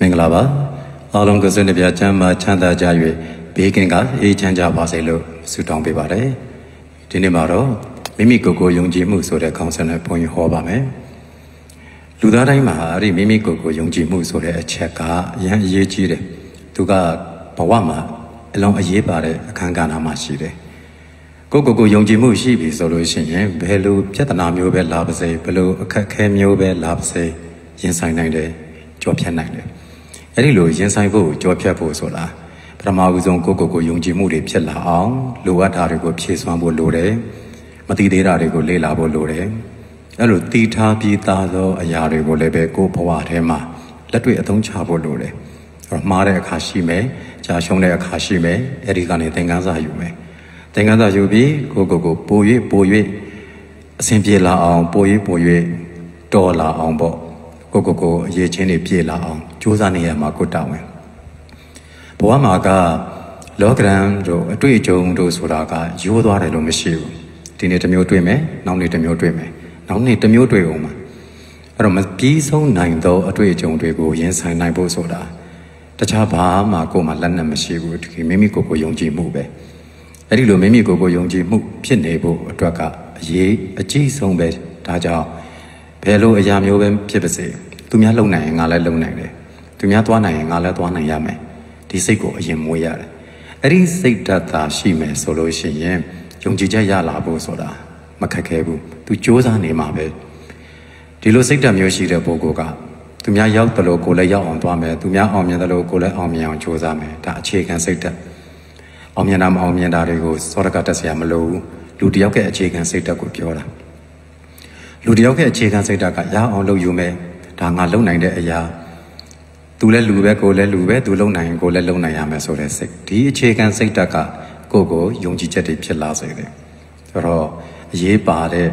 မင်္ဂလာပါအားလုံးကိုစိတ်နှပြချမ်းသာချမ်းသာကြ၍ဘေးကင်းကအေးချမ်းကြပါစေလို့ဆုတောင်းပေးပါတယ်ဒီနေ့မှာတော့မိမိကိုယ်ကိုယုံကြည်မှုဆိုတဲ့ခေါင်းစဉ်နဲ့ပုံရဟောပါမယ်လူသားတိုင်းမှာအဲ့ဒီမိမိကိုယ်ကိုယုံကြည်မှုဆိုတဲ့အချက်ကရန်အရေးကြီးတယ်သူကဘဝမှာ အလုံးအရေးပါတဲ့အခန်းကဏ္ဍမှာရှိတယ်ကိုကိုကိုယုံကြည်မှုရှိပြီဆိုလို့ရှိရင်ဘယ်လိုပြဿနာမျိုးပဲလာပါစေဘယ်လိုအခက်အခဲမျိုးပဲလာပါစေရင်ဆိုင်နိုင်တယ်ကြော်ဖြတ်နိုင်တယ်အဲ့ဒီလိုရင်ဆိုင်ဖို့ကြောဖြတ်ဖို့ဆိုတာပထမဦးဆုံးကိုယ့်ကိုယ်ကိုယုံကြည်မှုတွေဖြစ်လာအောင်လိုအပ်တာတွေကိုဖြည့်ဆွမ်းဖို့လိုတယ်မတိသေးတာတွေကိုလေ့လာဖို့လိုတယ်အဲ့လိုတီထားပြီးသားသောအရာတွေကိုလည်းပဲကိုယ်ဘဝထဲမှာလက်တွေ့အသုံးချဖို့လိုတယ်အဲ့တော့မှားတဲ့အခါရှိမယ်ကြာရှုံးတဲ့အခါရှိမယ်အဲ့ဒီကနေသင်ခန်းစာယူမယ်သင်ခန်းစာယူပြီးကိုကိုကိုပို၍ပို၍အဆင်ပြေလာအောင်ပို၍ပို၍တော်လာအောင်ပေါ့ကိုကိုကိုအရေးချင်းတွေပြေလာအောင်စူးစမ်းနေရမှာကိုတာဝန်ဘဝမှာကလောကရန်တို့အတွေ့အကြုံတို့ဆိုတာကရိုးသွားတယ်လို့မရှိဘူးဒီနေ့တစ်မျိုးတွေ့မယ်နောက်နေ့တစ်မျိုးတွေ့မယ်နောက်နေ့တစ်မျိုးတွေ့အောင်မှာအဲ့တော့မပြီးဆုံးနိုင်သောအတွေ့အကြုံတွေကိုရင်ဆိုင်နိုင်ဖို့ဆိုတာ တခြားဘာမှကိုယ်မှလက်နက်မရှိဘူးဒီမိမိကိုယ်ကိုယုံကြည်မှုပဲအဲ့ဒီလိုမိမိကိုယ်ကိုယုံကြည်မှုဖြစ်နေဖို့အတွက်ကအေးအကြီးဆုံးပဲဒါကြောင့်ဘယ်လိုအရာမျိုးပဲဖြစ်ပါစေသူများလုံနိုင်ရင်ငါလည်းလုံနိုင်တယ်သူများသွားနိုင်ရင်ငါလည်းသွားနိုင်ရမယ်ဒီစိတ်ကိုအရင်မွေးရတယ်အဲ့ဒီစိတ်ဓာတ်သာရှိမယ်ဆိုလို့ရှိရင်ယုံကြည်ချက်ရလာဖို့ဆိုတာမခက်ခဲဘူးသူစ조사နေမှာပဲဒီလိုစိတ်ဓာတ်မျိုးရှိတဲ့ပုဂ္ဂိုလ်ကသူများရောက်တယ်လို့ကိုလည်းရောက်အောင်သွားမယ်သူများအောင်မြင်တယ်လို့ကိုလည်းအောင်မြင်အောင်조사မယ်ဒါအခြေခံစိတ်ဓာတ်အောင်မြင်တာမအောင်မြင်တာတွေကိုစောရကတက်စရာမလိုဘူးလူတယောက်ရဲ့အခြေခံစိတ်ဓာတ်ကိုပြောတာလူတယောက်ရဲ့အခြေခံစိတ်ဓာတ်ကရအောင်လုပ်ယူမယ်ဒါငါလုံနိုင်တဲ့အရာသူလည်းလူပဲကိုလည်းလူပဲသူလုံနိုင်ကိုလည်းလုံနိုင်ရမယ်ဆိုတဲ့စိတ်ဒီအခြေခံစိတ်ဓာတ်ကကိုကိုယုံကြည်ချက်တွေဖြစ်လာစေတယ်ဆိုတော့အရေးပါတဲ့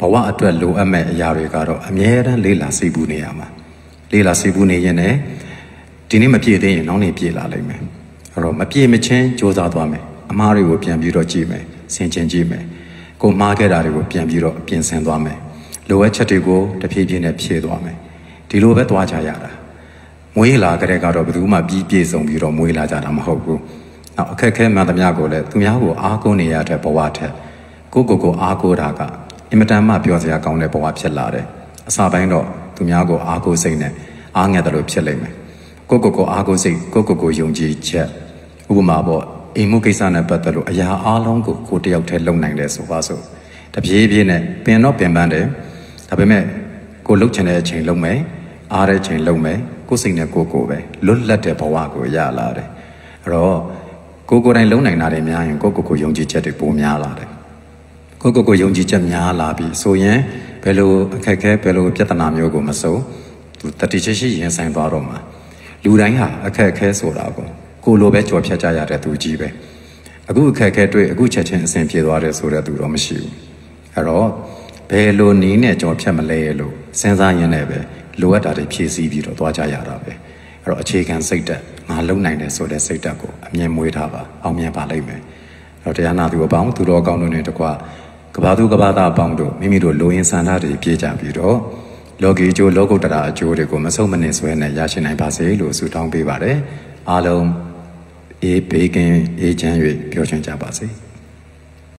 ဘဝအတွက်လိုအပ်မဲ့အရာတွေကတော့အမြဲတမ်းလေ့လာစိတ်ပူနေရမှာလေ့လာစိတ်ပူနေရင်လည်းဒီနေ့မပြည့်သေးရင်နောက်နေ့ပြည့်လာလိမ့်မယ်အဲ့တော့မပြည့်မချင်းစ조사သွားမယ်အမှားတွေကိုပြန်ပြီးတော့ကြည့်မယ်ဆင်ခြင်ကြည့်မယ်ကိုမှားခဲ့တာတွေကိုပြန်ပြီးတော့ပြင်ဆင်သွားမယ်လိုအပ်ချက်တွေကိုတဖြည်းဖြည်းနဲ့ဖြည့်သွားမယ်ဒီလိုပဲသွားကြရတာမွေးလာကြတဲ့ကတော့ဘယ်သူမှပြီးပြည့်စုံပြီးတော့မွေးလာကြတာမဟုတ်ဘူးနောက်အခက်အခဲမှန်သမျှကိုလည်းသူများကိုအားကိုးနေရတဲ့ဘဝထက်ကိုကိုကိုအားကိုးတာကအင်မတန်မှပျော်စရာကောင်းတဲ့ဘဝဖြစ်လာတယ်အစပိုင်းတော့သူများကိုအားကိုးစိတ်နဲ့အားငယ်တယ်လို့ဖြစ်လိမ့်မယ်ကိုကိုကိုအားကိုးစိတ်ကိုကိုကိုယုံကြည်ချက်ဥပမာပေါ့အိမ်မှုကိစ္စနဲ့ပတ်သက်လို့အရာအားလုံးကိုကိုတယောက်တည်းလုပ်နိုင်တယ်ဆိုပါစို့တပြေးပြေးနဲ့ပင်တော့ပင်ပန်းတယ်ဒါပေမဲ့ကိုလှုပ်ချင်တဲ့အချိန်လှုပ်မယ်အားတဲ့အချိန်လှုပ်မယ်ကိုစိတ်နဲ့ကိုကိုပဲလွတ်လပ်တဲ့ဘဝကိုရလာတယ်အဲ့တော့ကိုကိုတိုင်းလုံနိုင်တာတွေများရင်ကိုကိုကိုယုံကြည်ချက်တွေပိုများလာတယ်ကိုကိုကိုယုံကြည်ချက်များလာပြီဆိုရင်ဘယ်လိုအခက်အခဲဘယ်လိုပြဿနာမျိုးကိုမစိုးသူတတိချက်ရှိရင်ဆိုင်သွားတော့မှာလူတိုင်းဟာအခက်အခဲဆိုတာကိုကိုလိုပဲကြော်ဖြတ်ကြရတဲ့သူကြီးပဲအခုအခက်အခဲတွေ့အခုချက်ချင်းအဆင်ပြေသွားတယ်ဆိုတဲ့သူတော့မရှိဘူးအဲ့တော့ဘယ်လိုနည်းနဲ့ကျွန်တော်ဖြတ်မလဲလို့စဉ်းစားရင်းနဲ့ပဲလိုအပ်တာတွေဖြည့်ဆည်းပြီးတော့သွားကြရတာပဲအဲ့တော့အခြေခံစိတ်ဓာတ်ငါလုံနိုင်တယ်ဆိုတဲ့စိတ်ဓာတ်ကိုအမြင်မွေးထားပါအောင်မြင်ပါလိမ့်မယ်အဲ့တော့တရားနာသူအပေါင်းသူတော်ကောင်းတို့နဲ့တကွကဘာသူကဘာသားအပေါင်းတို့မိမိတို့လိုရင်းဆန္ဒတွေပြေးကြပြီးတော့လောကီအကျိုးလောကုတ္တရာအကျိုးတွေကိုမဆုံးမနစ်ဆွဲနဲ့ရရှိနိုင်ပါစေလို့ဆုတောင်းပေးပါတယ်အားလုံးအေးဘေးကင်းအေးချမ်း၍ပျော်ရွှင်ကြပါစေ။